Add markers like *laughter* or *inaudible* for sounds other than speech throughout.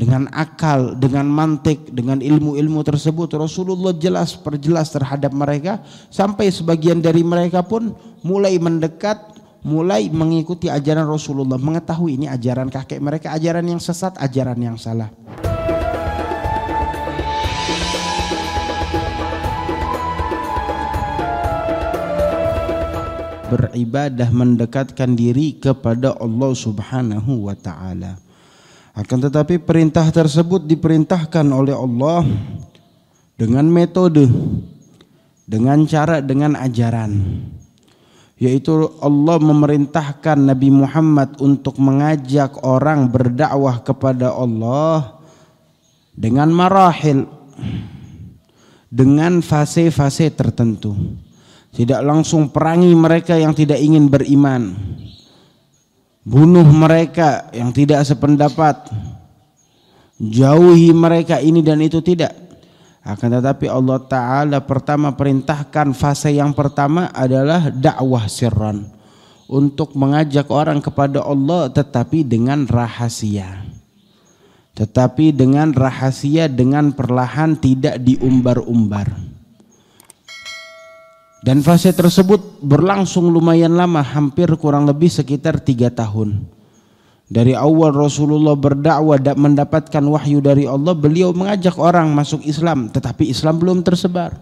dengan akal, dengan mantik, dengan ilmu-ilmu tersebut Rasulullah jelas perjelas terhadap mereka sampai sebagian dari mereka pun mulai mendekat, mulai mengikuti ajaran Rasulullah, mengetahui ini ajaran kakek mereka, ajaran yang sesat, ajaran yang salah. Beribadah mendekatkan diri kepada Allah Subhanahu wa taala. Akan tetapi perintah tersebut diperintahkan oleh Allah dengan metode, dengan cara, dengan ajaran. Yaitu Allah memerintahkan Nabi Muhammad untuk mengajak orang berdakwah kepada Allah dengan marahil, dengan fase-fase tertentu. Tidak langsung perangi mereka yang tidak ingin beriman bunuh mereka yang tidak sependapat jauhi mereka ini dan itu tidak akan tetapi Allah taala pertama perintahkan fase yang pertama adalah dakwah sirran untuk mengajak orang kepada Allah tetapi dengan rahasia tetapi dengan rahasia dengan perlahan tidak diumbar-umbar dan fase tersebut berlangsung lumayan lama, hampir kurang lebih sekitar tiga tahun. Dari awal Rasulullah berdakwah dan mendapatkan wahyu dari Allah, beliau mengajak orang masuk Islam, tetapi Islam belum tersebar.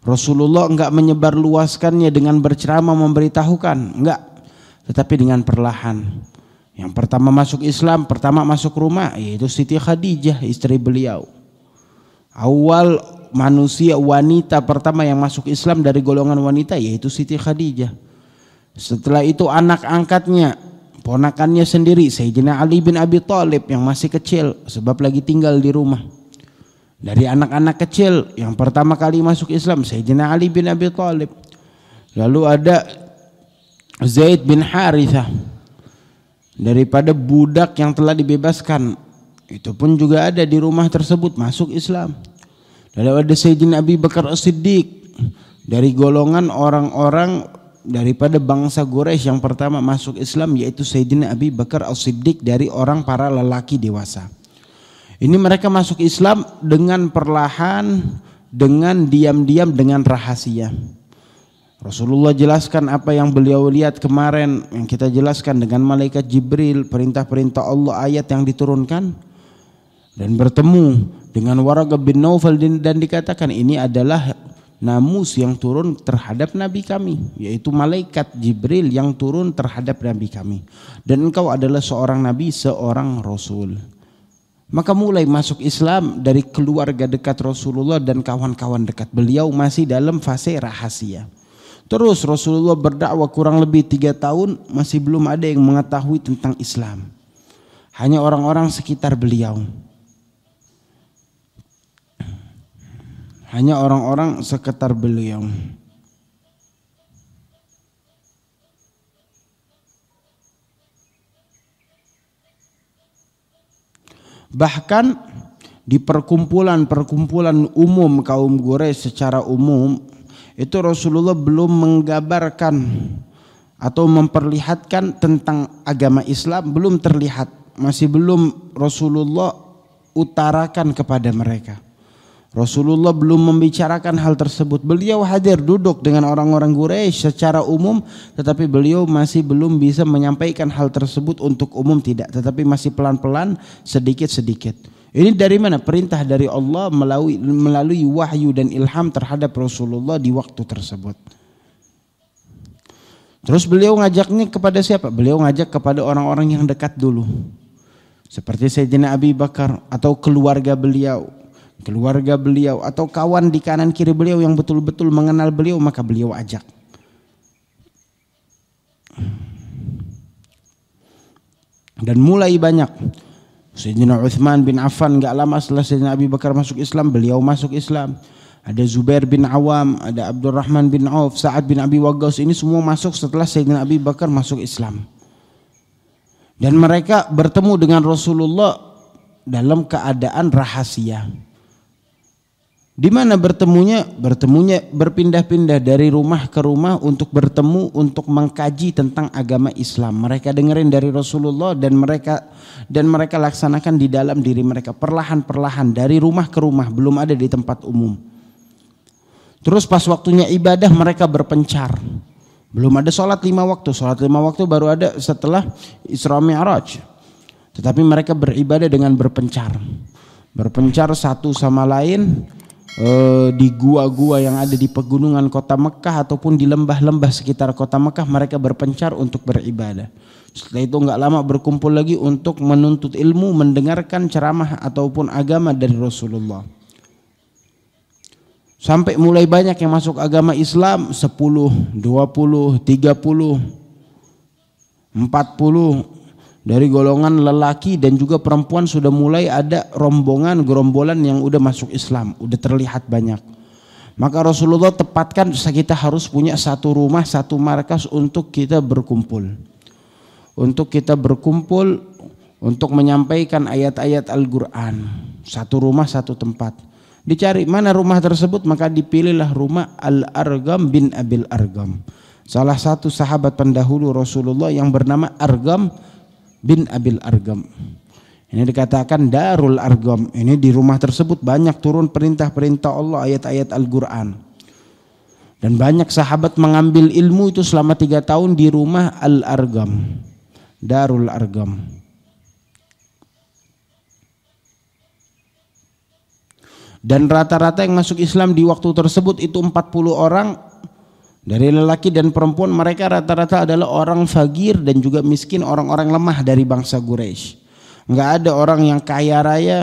Rasulullah enggak menyebar luaskannya dengan berceramah memberitahukan, enggak. Tetapi dengan perlahan. Yang pertama masuk Islam, pertama masuk rumah, yaitu Siti Khadijah, istri beliau. Awal manusia wanita pertama yang masuk Islam dari golongan wanita yaitu Siti Khadijah. Setelah itu anak angkatnya, ponakannya sendiri Sayyidina Ali bin Abi Thalib yang masih kecil sebab lagi tinggal di rumah. Dari anak-anak kecil yang pertama kali masuk Islam Sayyidina Ali bin Abi Thalib. Lalu ada Zaid bin Harithah daripada budak yang telah dibebaskan itu pun juga ada di rumah tersebut masuk Islam ada Sayyidina Abi Bakar As-Siddiq dari golongan orang-orang daripada bangsa Quraisy yang pertama masuk Islam yaitu Sayyidina Abi Bakar As-Siddiq dari orang para lelaki dewasa. Ini mereka masuk Islam dengan perlahan, dengan diam-diam, dengan rahasia. Rasulullah jelaskan apa yang beliau lihat kemarin yang kita jelaskan dengan malaikat Jibril, perintah-perintah Allah, ayat yang diturunkan dan bertemu dengan Waraga bin Naufal dan dikatakan ini adalah namus yang turun terhadap nabi kami yaitu malaikat Jibril yang turun terhadap nabi kami dan engkau adalah seorang nabi seorang rasul maka mulai masuk Islam dari keluarga dekat Rasulullah dan kawan-kawan dekat beliau masih dalam fase rahasia terus Rasulullah berdakwah kurang lebih tiga tahun masih belum ada yang mengetahui tentang Islam hanya orang-orang sekitar beliau hanya orang-orang sekitar beliau. Bahkan di perkumpulan-perkumpulan umum kaum Quraisy secara umum itu Rasulullah belum menggambarkan atau memperlihatkan tentang agama Islam belum terlihat, masih belum Rasulullah utarakan kepada mereka. Rasulullah belum membicarakan hal tersebut. Beliau hadir duduk dengan orang-orang Quraisy secara umum, tetapi beliau masih belum bisa menyampaikan hal tersebut untuk umum tidak, tetapi masih pelan-pelan sedikit-sedikit. Ini dari mana? Perintah dari Allah melalui, melalui wahyu dan ilham terhadap Rasulullah di waktu tersebut. Terus beliau ngajaknya kepada siapa? Beliau ngajak kepada orang-orang yang dekat dulu. Seperti Sayyidina Abi Bakar atau keluarga beliau keluarga beliau atau kawan di kanan kiri beliau yang betul-betul mengenal beliau maka beliau ajak. Dan mulai banyak Sayyidina Uthman bin Affan gak lama setelah Sayyidina Abu Bakar masuk Islam beliau masuk Islam ada Zubair bin Awam, ada Abdurrahman bin Auf, Sa'ad bin Abi Waqqas ini semua masuk setelah Sayyidina Abi Bakar masuk Islam. Dan mereka bertemu dengan Rasulullah dalam keadaan rahasia. Di mana bertemunya? Bertemunya berpindah-pindah dari rumah ke rumah untuk bertemu untuk mengkaji tentang agama Islam. Mereka dengerin dari Rasulullah dan mereka dan mereka laksanakan di dalam diri mereka perlahan-perlahan dari rumah ke rumah, belum ada di tempat umum. Terus pas waktunya ibadah mereka berpencar. Belum ada sholat lima waktu, sholat lima waktu baru ada setelah Isra Mi'raj. Tetapi mereka beribadah dengan berpencar. Berpencar satu sama lain, Eh, di gua-gua yang ada di pegunungan kota Mekah ataupun di lembah-lembah sekitar kota Mekah mereka berpencar untuk beribadah. Setelah itu nggak lama berkumpul lagi untuk menuntut ilmu, mendengarkan ceramah ataupun agama dari Rasulullah. Sampai mulai banyak yang masuk agama Islam 10, 20, 30, 40, dari golongan lelaki dan juga perempuan sudah mulai ada rombongan gerombolan yang udah masuk Islam, udah terlihat banyak. Maka Rasulullah tepatkan kita harus punya satu rumah, satu markas untuk kita berkumpul. Untuk kita berkumpul untuk menyampaikan ayat-ayat Al-Qur'an. Satu rumah, satu tempat. Dicari mana rumah tersebut maka dipilihlah rumah Al-Argam bin Abil Argam. Salah satu sahabat pendahulu Rasulullah yang bernama Argam bin Abil Argam. Ini dikatakan Darul Argam. Ini di rumah tersebut banyak turun perintah-perintah Allah ayat-ayat Al-Qur'an. Dan banyak sahabat mengambil ilmu itu selama tiga tahun di rumah Al-Argam. Darul Argam. Dan rata-rata yang masuk Islam di waktu tersebut itu 40 orang dari lelaki dan perempuan mereka rata-rata adalah orang fagir dan juga miskin, orang-orang lemah dari bangsa Quraisy. Enggak ada orang yang kaya raya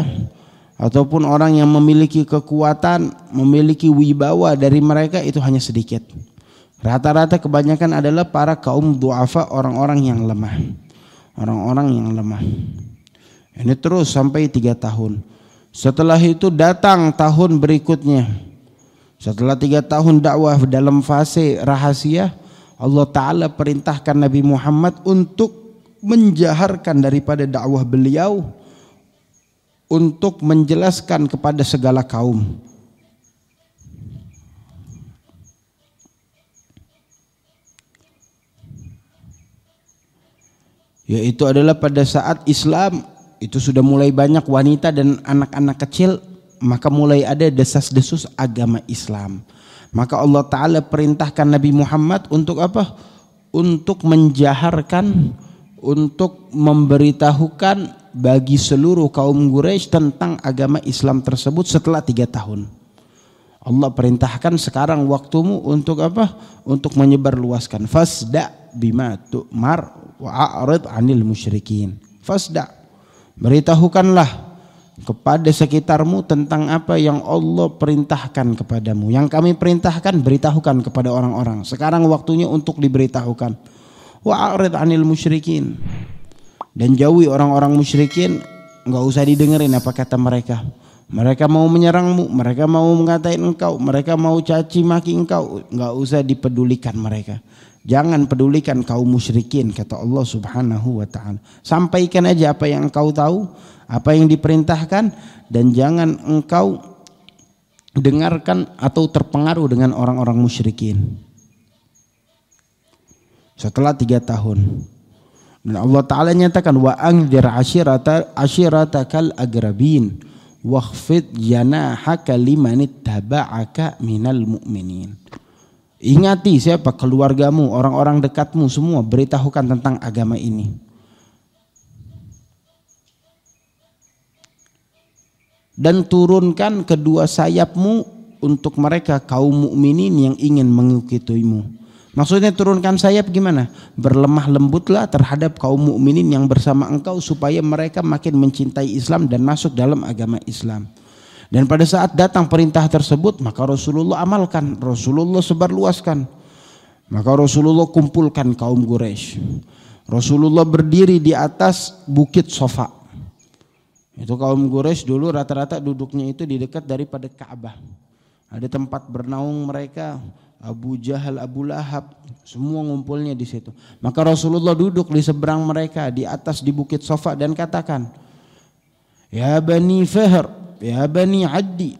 ataupun orang yang memiliki kekuatan, memiliki wibawa dari mereka itu hanya sedikit. Rata-rata kebanyakan adalah para kaum duafa, orang-orang yang lemah. Orang-orang yang lemah. Ini terus sampai tiga tahun. Setelah itu datang tahun berikutnya setelah tiga tahun dakwah dalam fase rahasia, Allah Ta'ala perintahkan Nabi Muhammad untuk menjaharkan daripada dakwah beliau untuk menjelaskan kepada segala kaum. Yaitu adalah pada saat Islam itu sudah mulai banyak wanita dan anak-anak kecil maka mulai ada desas-desus agama Islam. Maka Allah Ta'ala perintahkan Nabi Muhammad untuk apa? Untuk menjaharkan, untuk memberitahukan bagi seluruh kaum Quraisy tentang agama Islam tersebut setelah tiga tahun. Allah perintahkan sekarang waktumu untuk apa? Untuk menyebarluaskan. Fasda bima tu'mar wa'arid anil musyrikin. Fasda. Beritahukanlah kepada sekitarmu tentang apa yang Allah perintahkan kepadamu. Yang kami perintahkan beritahukan kepada orang-orang. Sekarang waktunya untuk diberitahukan. Wa'arid anil musyrikin. Dan jauhi orang-orang musyrikin. Enggak usah didengerin apa kata mereka. Mereka mau menyerangmu, mereka mau mengatain engkau, mereka mau caci maki engkau, enggak usah dipedulikan mereka. Jangan pedulikan kaum musyrikin kata Allah Subhanahu wa taala. Sampaikan aja apa yang engkau tahu, apa yang diperintahkan dan jangan engkau dengarkan atau terpengaruh dengan orang-orang musyrikin. Setelah tiga tahun dan Allah Taala nyatakan wa anzir asyirata asyiratakal agrabin wakhfid janahaka limanittaba'aka minal mu'minin. Ingati siapa keluargamu, orang-orang dekatmu semua beritahukan tentang agama ini. Dan turunkan kedua sayapmu untuk mereka kaum mukminin yang ingin mengikutimu. Maksudnya turunkan sayap gimana? Berlemah lembutlah terhadap kaum mukminin yang bersama engkau supaya mereka makin mencintai Islam dan masuk dalam agama Islam. Dan pada saat datang perintah tersebut, maka Rasulullah amalkan, Rasulullah sebarluaskan. Maka Rasulullah kumpulkan kaum Quraisy. Rasulullah berdiri di atas bukit Sofa. Itu kaum Quraisy dulu rata-rata duduknya itu di dekat daripada Ka'bah. Ada tempat bernaung mereka, Abu Jahal, Abu Lahab, semua ngumpulnya di situ. Maka Rasulullah duduk di seberang mereka di atas di bukit Sofa dan katakan, "Ya Bani Fahr, ya bani Adi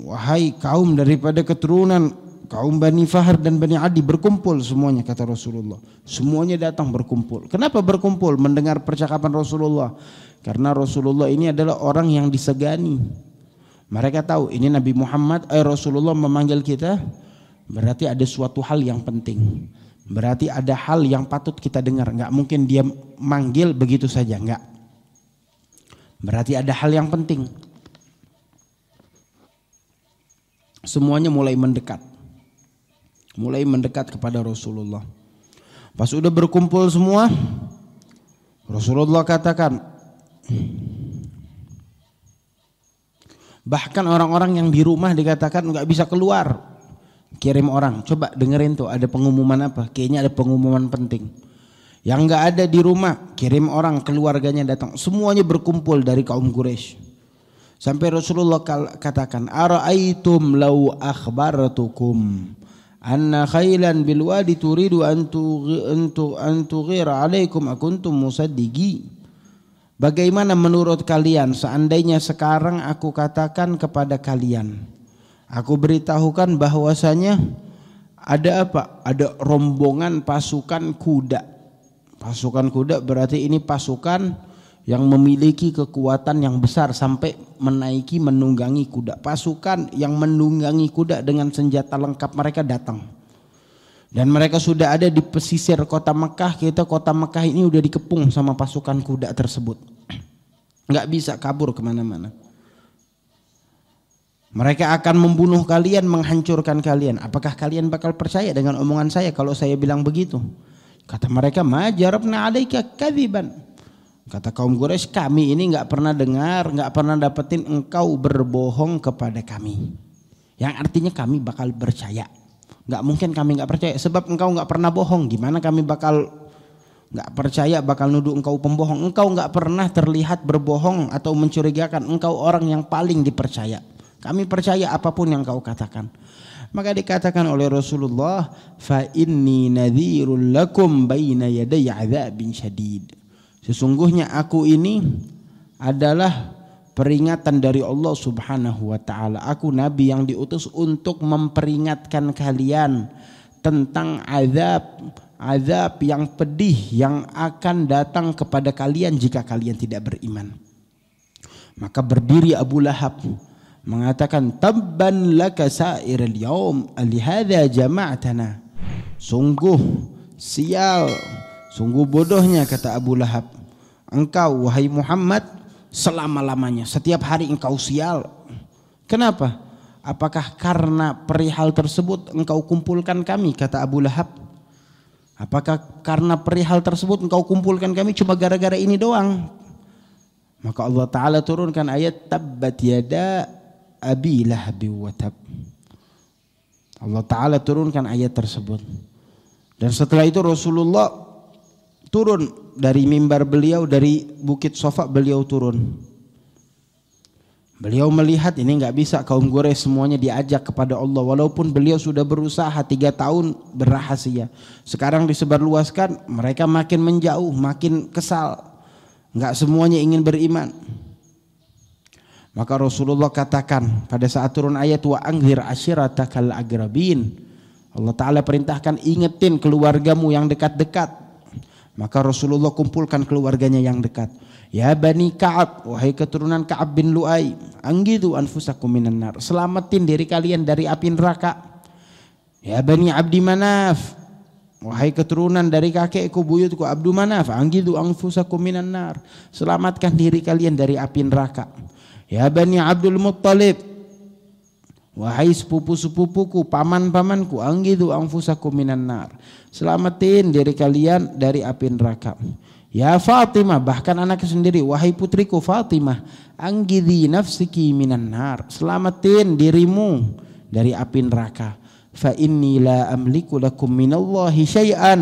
wahai kaum daripada keturunan kaum Bani Fahar dan Bani Adi berkumpul semuanya kata Rasulullah. Semuanya datang berkumpul. Kenapa berkumpul? Mendengar percakapan Rasulullah. Karena Rasulullah ini adalah orang yang disegani. Mereka tahu ini Nabi Muhammad eh, Rasulullah memanggil kita berarti ada suatu hal yang penting. Berarti ada hal yang patut kita dengar. nggak mungkin dia manggil begitu saja, nggak Berarti ada hal yang penting. semuanya mulai mendekat. Mulai mendekat kepada Rasulullah. Pas udah berkumpul semua, Rasulullah katakan, bahkan orang-orang yang di rumah dikatakan nggak bisa keluar, kirim orang. Coba dengerin tuh ada pengumuman apa? Kayaknya ada pengumuman penting. Yang nggak ada di rumah, kirim orang keluarganya datang. Semuanya berkumpul dari kaum Quraisy. Sampai Rasulullah katakan, "Ara'aitum law akhbartukum anna khailan bil wadi turidu an antu an tughira alaikum akuntum musaddiqi." Bagaimana menurut kalian seandainya sekarang aku katakan kepada kalian, aku beritahukan bahwasanya ada apa? Ada rombongan pasukan kuda. Pasukan kuda berarti ini pasukan yang memiliki kekuatan yang besar sampai menaiki menunggangi kuda. Pasukan yang menunggangi kuda dengan senjata lengkap mereka datang. Dan mereka sudah ada di pesisir kota Mekah, kita kota Mekah ini udah dikepung sama pasukan kuda tersebut. *clears throat* Nggak bisa kabur kemana-mana. Mereka akan membunuh kalian, menghancurkan kalian. Apakah kalian bakal percaya dengan omongan saya kalau saya bilang begitu? Kata mereka, majarabna alaika kadiban Kata kaum Quraisy, kami ini nggak pernah dengar, nggak pernah dapetin engkau berbohong kepada kami. Yang artinya kami bakal percaya. Nggak mungkin kami nggak percaya, sebab engkau nggak pernah bohong. Gimana kami bakal nggak percaya bakal nuduh engkau pembohong? Engkau nggak pernah terlihat berbohong atau mencurigakan. Engkau orang yang paling dipercaya. Kami percaya apapun yang kau katakan. Maka dikatakan oleh Rasulullah, fa inni nadhirul lakum baina yaday 'adzabin syadid Sesungguhnya aku ini adalah peringatan dari Allah Subhanahu wa taala. Aku nabi yang diutus untuk memperingatkan kalian tentang azab azab yang pedih yang akan datang kepada kalian jika kalian tidak beriman. Maka berdiri Abu Lahab mengatakan tabban laka sairil yaum alihadza jama'tana. Sungguh sial, sungguh bodohnya kata Abu Lahab engkau wahai Muhammad selama-lamanya. Setiap hari engkau sial. Kenapa? Apakah karena perihal tersebut engkau kumpulkan kami kata Abu Lahab? Apakah karena perihal tersebut engkau kumpulkan kami cuma gara-gara ini doang? Maka Allah Ta'ala turunkan ayat tabbat yada abi lahabi watab. Allah Ta'ala turunkan ayat tersebut. Dan setelah itu Rasulullah turun dari mimbar beliau dari bukit sofa beliau turun beliau melihat ini nggak bisa kaum Quraisy semuanya diajak kepada Allah walaupun beliau sudah berusaha tiga tahun berrahasia sekarang disebarluaskan mereka makin menjauh makin kesal nggak semuanya ingin beriman maka Rasulullah katakan pada saat turun ayat wa anghir ashiratakal agrabin Allah Ta'ala perintahkan ingetin keluargamu yang dekat-dekat maka Rasulullah kumpulkan keluarganya yang dekat. Ya Bani Ka'ab, wahai keturunan Ka'ab bin Lu'ai, anggidu anfusakum minan nar. Selamatin diri kalian dari api neraka. Ya Bani Abdi Manaf, wahai keturunan dari kakekku, buyutku Abdu Manaf, anggidu anfusakum minan nar. Selamatkan diri kalian dari api neraka. Ya Bani Abdul Muttalib, Wahai sepupu-sepupuku, paman-pamanku, anggidu angfusaku minan nar. Selamatin diri kalian dari api neraka. Ya Fatimah, bahkan anaknya sendiri, wahai putriku Fatimah, anggidi nafsiki minan nar. Selamatin dirimu dari api neraka. Fa inni la amliku lakum minallahi syai'an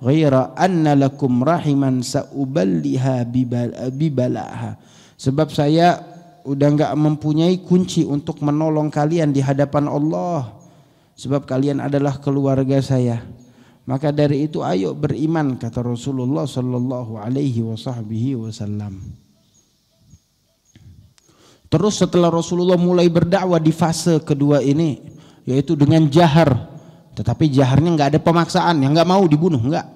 ghaira anna lakum rahiman sa'uballiha bibalaha. Sebab saya udah nggak mempunyai kunci untuk menolong kalian di hadapan Allah sebab kalian adalah keluarga saya maka dari itu ayo beriman kata Rasulullah sallallahu alaihi wasallam terus setelah Rasulullah mulai berdakwah di fase kedua ini yaitu dengan jahar tetapi jaharnya nggak ada pemaksaan yang nggak mau dibunuh nggak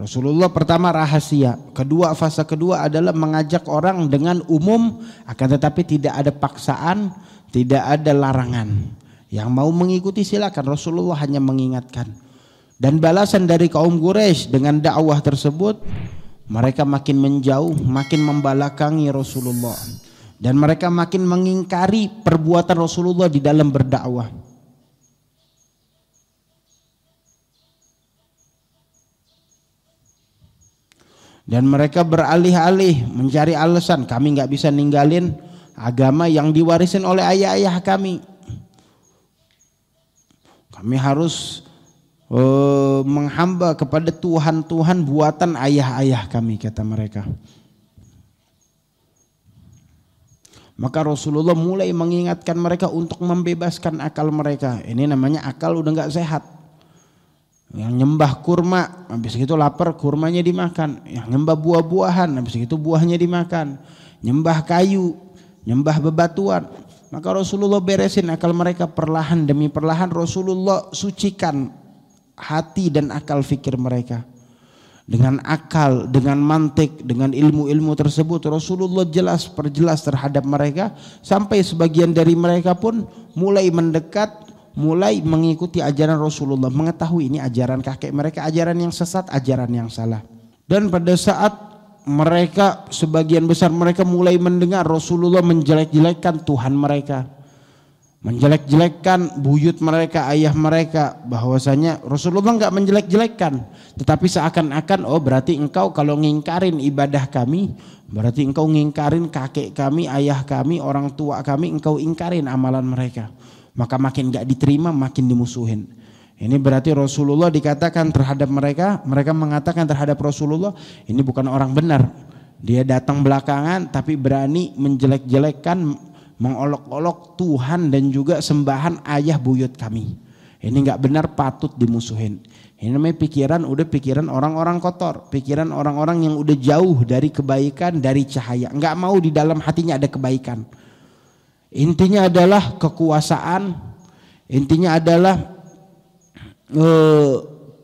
Rasulullah pertama rahasia, kedua fase kedua adalah mengajak orang dengan umum akan tetapi tidak ada paksaan, tidak ada larangan. Yang mau mengikuti silakan, Rasulullah hanya mengingatkan. Dan balasan dari kaum Quraisy dengan dakwah tersebut mereka makin menjauh, makin membalakangi Rasulullah dan mereka makin mengingkari perbuatan Rasulullah di dalam berdakwah. Dan mereka beralih-alih mencari alasan kami nggak bisa ninggalin agama yang diwarisin oleh ayah-ayah kami. Kami harus uh, menghamba kepada Tuhan-Tuhan buatan ayah-ayah kami kata mereka. Maka Rasulullah mulai mengingatkan mereka untuk membebaskan akal mereka. Ini namanya akal udah nggak sehat. Yang nyembah kurma, habis itu lapar kurmanya dimakan. Yang nyembah buah-buahan, habis itu buahnya dimakan. Nyembah kayu, nyembah bebatuan. Maka Rasulullah beresin akal mereka perlahan demi perlahan Rasulullah sucikan hati dan akal fikir mereka. Dengan akal, dengan mantik, dengan ilmu-ilmu tersebut Rasulullah jelas perjelas terhadap mereka sampai sebagian dari mereka pun mulai mendekat mulai mengikuti ajaran Rasulullah, mengetahui ini ajaran kakek mereka, ajaran yang sesat, ajaran yang salah. Dan pada saat mereka sebagian besar mereka mulai mendengar Rasulullah menjelek-jelekkan Tuhan mereka. Menjelek-jelekkan buyut mereka, ayah mereka. Bahwasanya Rasulullah nggak menjelek-jelekkan. Tetapi seakan-akan oh berarti engkau kalau ngingkarin ibadah kami. Berarti engkau ngingkarin kakek kami, ayah kami, orang tua kami. Engkau ingkarin amalan mereka. Maka makin gak diterima, makin dimusuhin. Ini berarti Rasulullah dikatakan terhadap mereka, mereka mengatakan terhadap Rasulullah, ini bukan orang benar. Dia datang belakangan tapi berani menjelek-jelekkan, mengolok-olok Tuhan dan juga sembahan ayah buyut kami. Ini gak benar patut dimusuhin. Ini namanya pikiran, udah pikiran orang-orang kotor. Pikiran orang-orang yang udah jauh dari kebaikan, dari cahaya. gak mau di dalam hatinya ada kebaikan. Intinya adalah kekuasaan, intinya adalah e, eh,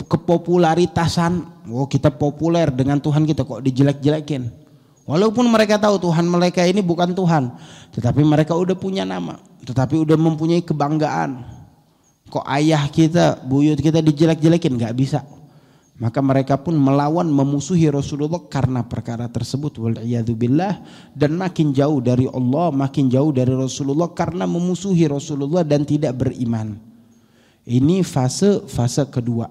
kepopularitasan. Oh, kita populer dengan Tuhan kita kok dijelek-jelekin. Walaupun mereka tahu Tuhan mereka ini bukan Tuhan, tetapi mereka udah punya nama, tetapi udah mempunyai kebanggaan. Kok ayah kita, buyut kita dijelek-jelekin? nggak bisa. Maka mereka pun melawan memusuhi Rasulullah karena perkara tersebut billah dan makin jauh dari Allah, makin jauh dari Rasulullah karena memusuhi Rasulullah dan tidak beriman. Ini fase fase kedua.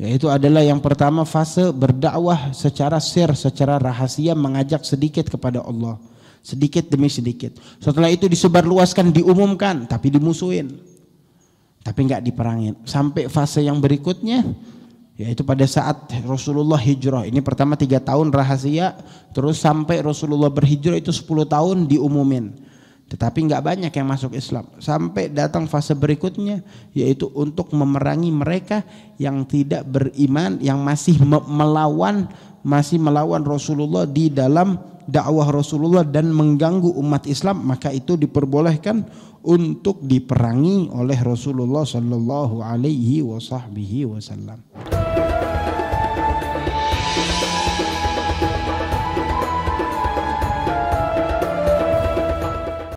Yaitu adalah yang pertama fase berdakwah secara sir, secara rahasia mengajak sedikit kepada Allah. Sedikit demi sedikit. Setelah itu disebarluaskan, diumumkan tapi dimusuhin. Tapi nggak diperangin. Sampai fase yang berikutnya yaitu pada saat Rasulullah hijrah ini pertama tiga tahun rahasia terus sampai Rasulullah berhijrah itu 10 tahun diumumin tetapi nggak banyak yang masuk Islam sampai datang fase berikutnya yaitu untuk memerangi mereka yang tidak beriman yang masih melawan masih melawan Rasulullah di dalam dakwah Rasulullah dan mengganggu umat Islam maka itu diperbolehkan untuk diperangi oleh Rasulullah Shallallahu Alaihi Wasallam.